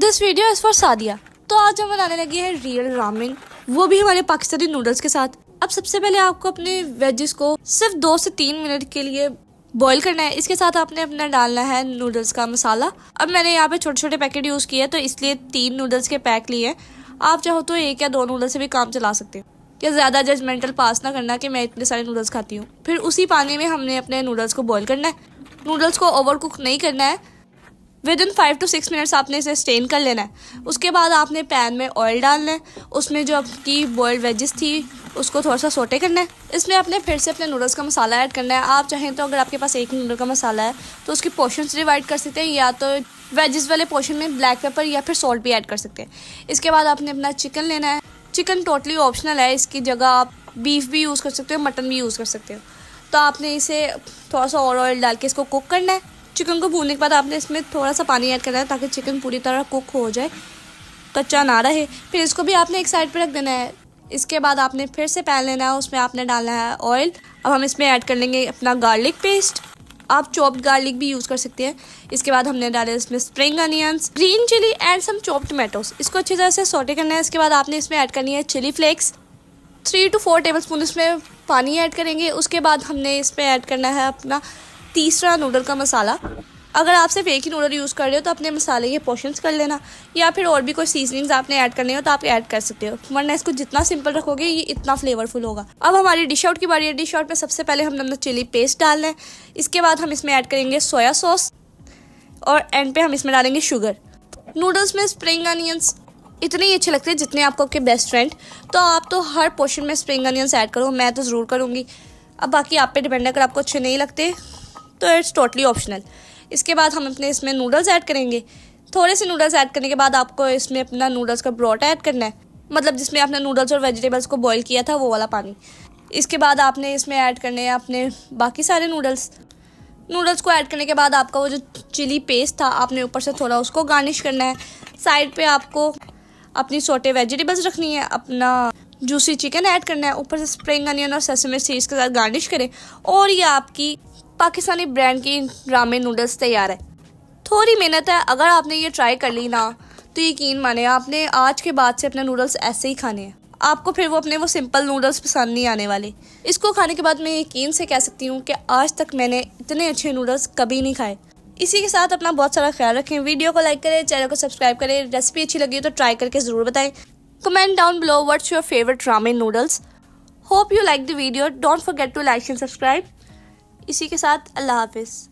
this video is for Sadia तो आज हम बनाने लगे हैं रियल रामेन वो भी हमारे पाकिस्तानी नूडल्स के साथ अब सबसे पहले आपको अपने वेजेस को सिर्फ दो से तीन मिनट के लिए बॉईल करना है इसके साथ आपने अपना डालना है नूडल्स का मसाला अब मैंने यहाँ पे छोटे छोटे पैकेट यूज़ किए हैं तो इसलिए तीन नूडल्स के पैक लिए आप चाहो तो एक या दो नूडल्स से भी काम चला सकते हैं या ज़्यादा जजमेंटल पास ना करना कि मैं इतने सारे नूडल्स खाती हूँ फिर उसी पानी में हमने अपने नूडल्स को बॉयल करना है नूडल्स को ओवर कुक नहीं करना है with in five two six minutes आपने इसे स्टेन कर लेना है उसके बाद आपने पैन में ऑयल डालना है उसमें जो आपकी बॉयल्ड वेजेस थी उसको थोड़ा सा सोटे करना है इसमें आपने फिर से अपने नूडल्स का मसाला ऐड करना है आप चाहें तो अगर आपके पास एक नूडल का मसाला है तो उसकी पोर्शन डिवाइड कर सकते हैं या तो वेजेस वाले पोर्शन में ब्लैक पेपर या फिर सॉल्ट भी ऐड कर सकते हैं इसके बाद आपने अपना चिकन लेना है चिकन टोटली ऑप्शनल है इसकी जगह आप बीफ भी यूज़ कर सकते हो मटन भी यूज़ कर सकते हो तो आपने इसे थोड़ा सा और ऑयल डाल के इसको कुक करना है चिकन को भूनने के बाद आपने इसमें थोड़ा सा पानी ऐड करना है ताकि चिकन पूरी तरह कुक हो जाए कच्चा ना रहे फिर इसको भी आपने एक साइड पर रख देना है इसके बाद आपने फिर से पैन लेना है उसमें आपने डालना है ऑयल अब हम इसमें ऐड कर लेंगे अपना गार्लिक पेस्ट आप चॉप्ड गार्लिक भी यूज़ कर सकते हैं इसके बाद हमने डाले इसमें spring onions green chilli and some chopped tomatoes इसको अच्छी तरह से सोटे करना है इसके बाद आपने इसमें ऐड करनी है chilli flakes three two four tablespoon इसमें पानी ऐड करेंगे उसके बाद हमने इसमें ऐड करना है अपना तीसरा नूडल का मसाला अगर आप सिर्फ एक ही नूडल यूज़ कर रहे हो तो अपने मसाले के पोर्शंस कर लेना या फिर और भी कोई सीजनिंग्स आपने ऐड करने हो तो आप ऐड कर सकते हो वरना इसको जितना सिंपल रखोगे ये इतना फ्लेवरफुल होगा अब हमारी डिश आउट की बारी है डिश आउट में सबसे पहले हम नमक चिली पेस्ट डाल लें इसके बाद हम इसमें ऐड करेंगे सोया सॉस और एंड पे हम इसमें डालेंगे शुगर नूडल्स में स्प्रिंग अनियंस इतने ही अच्छे लगते हैं जितने आपको आपके बेस्ट फ्रेंड तो आप तो हर पोर्शन में स्प्रिंग अनियंस ऐड करो मैं तो ज़रूर करूँगी अब बाकी आप पे डिपेंड है अगर आपको अच्छे नहीं लगते तो इट्स टोटली ऑप्शनल इसके बाद हम अपने इसमें नूडल्स ऐड करेंगे थोड़े से नूडल्स ऐड करने के बाद आपको इसमें अपना नूडल्स का ब्रॉट ऐड करना है मतलब जिसमें आपने नूडल्स और वेजिटेबल्स को बॉईल किया था वो वाला पानी इसके बाद आपने इसमें ऐड करने हैं अपने बाकी सारे नूडल्स नूडल्स को ऐड करने के बाद आपका वो जो चिली पेस्ट था आपने ऊपर से थोड़ा उसको गार्निश करना है साइड पे आपको अपनी सोटे वेजिटेबल्स रखनी है अपना जूसी चिकन ऐड करना है ऊपर से स्प्रिंग अनियन और सेसमे सीड्स के साथ गार्निश करें और ये आपकी पाकिस्तानी ब्रांड की रामेन नूडल्स तैयार है थोड़ी मेहनत है अगर आपने ये ट्राई कर ली ना तो यकीन माने आपने आज के बाद से अपने नूडल्स ऐसे ही खाने हैं आपको फिर वो अपने वो सिंपल नूडल्स पसंद नहीं आने वाले इसको खाने के बाद मैं यकीन से कह सकती हूँ कि आज तक मैंने इतने अच्छे नूडल्स कभी नहीं खाए इसी के साथ अपना बहुत सारा ख्याल रखें वीडियो को लाइक करें चैनल को सब्सक्राइब करें रेसिपी अच्छी लगी तो ट्राई करके ज़रूर बताएं comment down below what's your favourite ramen noodles hope you like the video don't forget to like and subscribe इसी के साथ अल्लाह हाफिज़